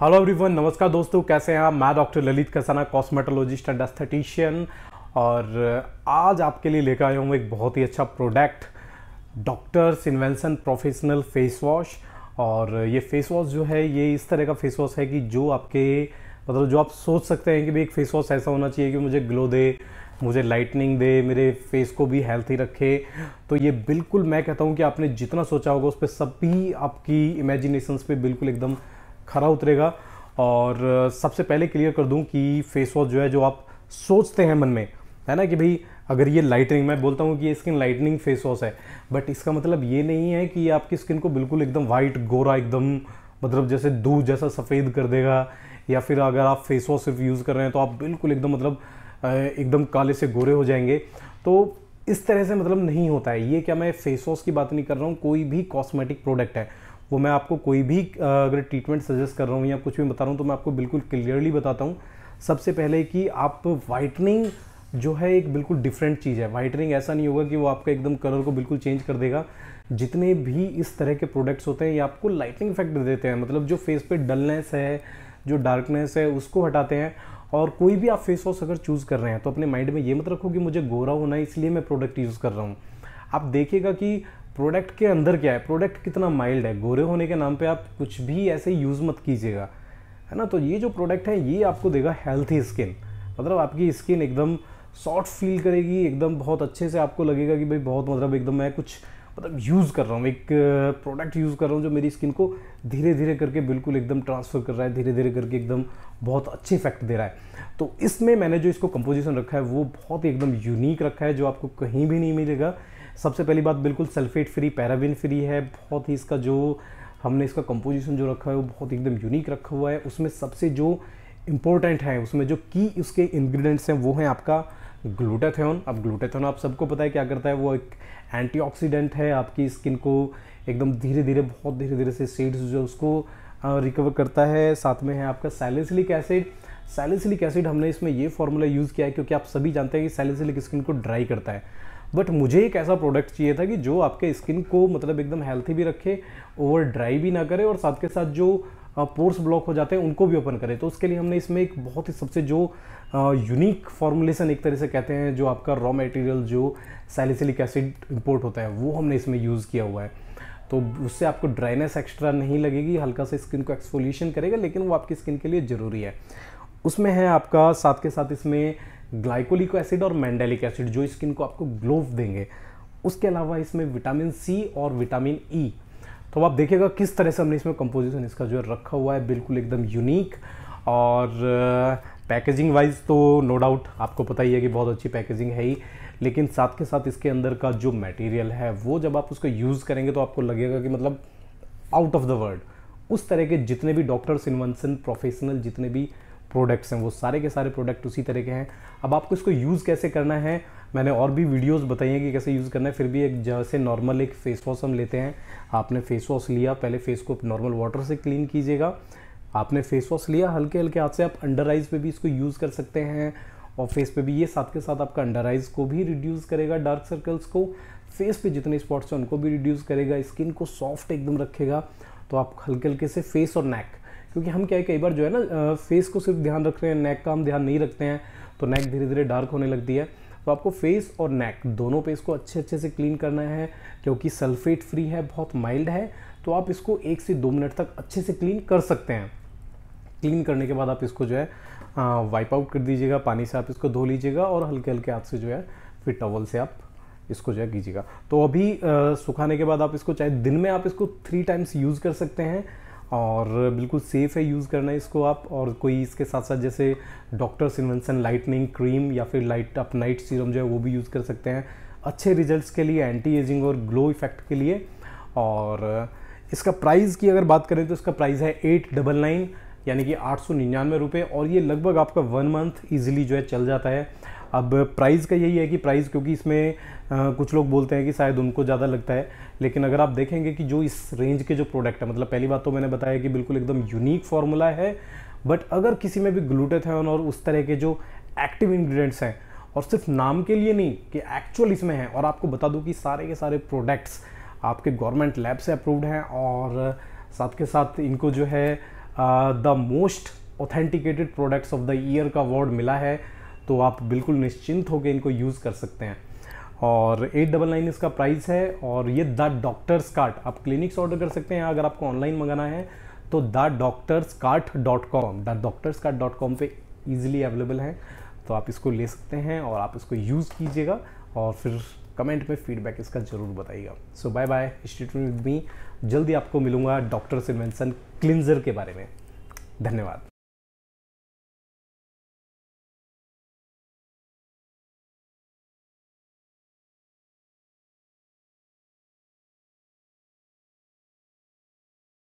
Hello everyone नमस्कार दोस्तों कैसे हैं आप मैं doctor Lalit Kasana cosmetologist and aesthetician और आज आपके लिए लेकर आया हूँ एक बहुत ही अच्छा product doctors invention professional face wash और ये फेस वॉश जो है ये इस तरह का फेस वॉश है कि जो आपके मतलब जो आप सोच सकते हैं कि भाई एक फेस वॉश ऐसा होना चाहिए कि मुझे ग्लो दे मुझे लाइटनिंग दे मेरे फेस को भी हेल्थी रखे तो ये बिल्कुल मैं कहता हूँ कि आपने जितना सोचा होगा उस पर सभी आपकी इमेजिनेशंस पे बिल्कुल एकदम खरा उतरेगा और सबसे पहले क्लियर कर दूं कि फेस वॉश जो है जो आप सोचते हैं मन में है ना कि भाई अगर ये लाइटनिंग मैं बोलता हूँ कि ये स्किन लाइटनिंग फेस वॉश है बट इसका मतलब ये नहीं है कि आपकी स्किन को बिल्कुल एकदम वाइट गोरा एकदम मतलब जैसे दूध जैसा सफ़ेद कर देगा या फिर अगर आप फेस वॉश सिर्फ यूज़ कर रहे हैं तो आप बिल्कुल एकदम मतलब एकदम काले से गोरे हो जाएंगे तो इस तरह से मतलब नहीं होता है ये क्या मैं फेस वॉश की बात नहीं कर रहा हूँ कोई भी कॉस्मेटिक प्रोडक्ट है वो मैं आपको कोई भी अगर ट्रीटमेंट सजेस्ट कर रहा हूँ या कुछ भी बता रहा हूँ तो मैं आपको बिल्कुल क्लियरली बताता हूँ सबसे पहले कि आप वाइटनिंग जो है एक बिल्कुल डिफरेंट चीज़ है वाइटनिंग ऐसा नहीं होगा कि वो आपका एकदम कलर को बिल्कुल चेंज कर देगा जितने भी इस तरह के प्रोडक्ट्स होते हैं ये आपको लाइटनिंग इफेक्ट दे देते हैं मतलब जो फेस पे डलनेस है जो डार्कनेस है उसको हटाते हैं और कोई भी आप फेस वॉश अगर चूज़ कर रहे हैं तो अपने माइंड में ये मत रखो कि मुझे गोरा होना है इसलिए मैं प्रोडक्ट यूज़ कर रहा हूँ आप देखिएगा कि प्रोडक्ट के अंदर क्या है प्रोडक्ट कितना माइल्ड है गोरे होने के नाम पे आप कुछ भी ऐसे यूज़ मत कीजिएगा है ना तो ये जो प्रोडक्ट है ये आपको देगा हेल्थी स्किन मतलब आपकी स्किन एकदम सॉफ्ट फील करेगी एकदम बहुत अच्छे से आपको लगेगा कि भाई बहुत मतलब एकदम मैं कुछ मतलब यूज़ कर रहा हूँ एक प्रोडक्ट यूज़ कर रहा हूँ जो मेरी स्किन को धीरे धीरे करके बिल्कुल एकदम ट्रांसफ़र कर रहा है धीरे धीरे करके एकदम बहुत अच्छे इफेक्ट दे रहा है तो इसमें मैंने जो इसको कंपोजिशन रखा है वो बहुत ही एकदम यूनिक रखा है जो आपको कहीं भी नहीं मिलेगा सबसे पहली बात बिल्कुल सल्फेट फ्री पैराबिन फ्री है बहुत ही इसका जो हमने इसका कंपोजिशन जो रखा है वो बहुत एकदम यूनिक रखा हुआ है उसमें सबसे जो इम्पोर्टेंट है उसमें जो की उसके इन्ग्रीडियंट्स हैं वो हैं आपका ग्लूटाथेन अब ग्लूटाथेन आप सबको पता है क्या करता है वो एक एंटीऑक्सीडेंट है आपकी स्किन को एकदम धीरे धीरे बहुत धीरे धीरे से शेड्स जो उसको रिकवर करता है साथ में है आपका सैलिसलिक एसिड सैलिसलिक एसिड हमने इसमें ये फार्मूला यूज़ किया है क्योंकि आप सभी जानते हैं कि सैलिसलिक स्किन को ड्राई करता है बट मुझे एक ऐसा प्रोडक्ट चाहिए था कि जो आपके स्किन को मतलब एकदम हेल्थी भी रखे ओवर ड्राई भी ना करे और साथ के साथ जो पोर्स ब्लॉक हो जाते हैं उनको भी ओपन करें तो उसके लिए हमने इसमें एक बहुत ही सबसे जो यूनिक फॉर्मुलेशन एक तरह से कहते हैं जो आपका रॉ मटेरियल जो सैलिसिलिक एसिड इम्पोर्ट होता है वो हमने इसमें यूज़ किया हुआ है तो उससे आपको ड्राइनेस एक्स्ट्रा नहीं लगेगी हल्का सा स्किन को एक्सफोलिएशन करेगा लेकिन वो आपकी स्किन के लिए ज़रूरी है उसमें है आपका साथ के साथ इसमें ग्लाइकोलिक एसिड और मैंडेलिक एसिड जो स्किन को आपको ग्लोव देंगे उसके अलावा इसमें विटामिन सी और विटामिन ई e. तो आप देखिएगा किस तरह से हमने इसमें कंपोजिशन इसका जो है रखा हुआ है बिल्कुल एकदम यूनिक और पैकेजिंग वाइज तो नो डाउट आपको पता ही है कि बहुत अच्छी पैकेजिंग है ही लेकिन साथ के साथ इसके अंदर का जो मटेरियल है वो जब आप उसको यूज़ करेंगे तो आपको लगेगा कि मतलब आउट ऑफ द वर्ल्ड उस तरह के जितने भी डॉक्टर्स इन्वेंसन प्रोफेशनल जितने भी प्रोडक्ट्स हैं वो सारे के सारे प्रोडक्ट उसी तरह के हैं अब आपको इसको यूज़ कैसे करना है मैंने और भी वीडियोस बताई हैं कि कैसे यूज़ करना है फिर भी एक जैसे नॉर्मल एक फेस वॉश हम लेते हैं आपने फेस वॉश लिया पहले फेस को नॉर्मल वाटर से क्लीन कीजिएगा आपने फेस वॉश लिया हल्के हल्के हाथ से आप अंडर आइज़ पर भी इसको यूज़ कर सकते हैं और फेस पे भी ये साथ के साथ आपका अंडर आइज़ को भी रिड्यूस करेगा डार्क सर्कल्स को फेस पे जितने स्पॉट्स हैं उनको भी रिड्यूस करेगा स्किन को सॉफ्ट एकदम रखेगा तो आप हल्के हल्के से फेस और नेक क्योंकि हम क्या है कई बार जो है ना फेस को सिर्फ ध्यान रख रहे हैं नेक का हम ध्यान नहीं रखते हैं तो नेक धीरे धीरे डार्क होने लगती है तो आपको फेस और नेक दोनों पे इसको अच्छे अच्छे से क्लीन करना है क्योंकि सल्फेट फ्री है बहुत माइल्ड है तो आप इसको एक से दो मिनट तक अच्छे से क्लीन कर सकते हैं क्लीन करने के बाद आप इसको जो है वाइप आउट कर दीजिएगा पानी से आप इसको धो लीजिएगा और हल्के हल्के हाथ से जो है फिर टवल से आप इसको जो है कीजिएगा तो अभी सुखाने के बाद आप इसको चाहे दिन में आप इसको थ्री टाइम्स यूज़ कर सकते हैं और बिल्कुल सेफ़ है यूज़ करना इसको आप और कोई इसके साथ साथ जैसे डॉक्टर्स इन्वेंसन लाइटनिंग क्रीम या फिर लाइट अप नाइट सीरम जो है वो भी यूज़ कर सकते हैं अच्छे रिजल्ट्स के लिए एंटी एजिंग और ग्लो इफेक्ट के लिए और इसका प्राइस की अगर बात करें तो इसका प्राइस है एट डबल नाइन यानी कि आठ सौ निन्यानवे रुपये और ये लगभग आपका वन मंथ ईजिली जो है चल जाता है अब प्राइस का यही है कि प्राइस क्योंकि इसमें आ, कुछ लोग बोलते हैं कि शायद उनको ज़्यादा लगता है लेकिन अगर आप देखेंगे कि जो इस रेंज के जो प्रोडक्ट है मतलब पहली बात तो मैंने बताया कि बिल्कुल एकदम यूनिक फार्मूला है बट अगर किसी में भी है और उस तरह के जो एक्टिव इंग्रेडिएंट्स हैं और सिर्फ नाम के लिए नहीं कि एक्चुअल इसमें है और आपको बता दूं कि सारे के सारे प्रोडक्ट्स आपके गवर्नमेंट लैब से अप्रूव्ड हैं और साथ के साथ इनको जो है the most authenticated products of the year का अवार्ड मिला है तो आप बिल्कुल निश्चिंत होकर इनको यूज़ कर सकते हैं और एट डबल नाइन इसका प्राइस है और ये द डॉक्टर्स कार्ट आप क्लिनिक्स ऑर्डर कर सकते हैं अगर आपको ऑनलाइन मंगाना है तो the doctors cart dot com the doctors cart dot com पर ईजिली अवेलेबल है तो आप इसको ले सकते हैं और आप इसको यूज़ कीजिएगा और फिर कमेंट में फीडबैक इसका ज़रूर बताइएगा so bye bye institute with me जल्दी आपको मिलूंगा डॉक्टर सिमेंसन क्लिनजर के बारे में धन्यवाद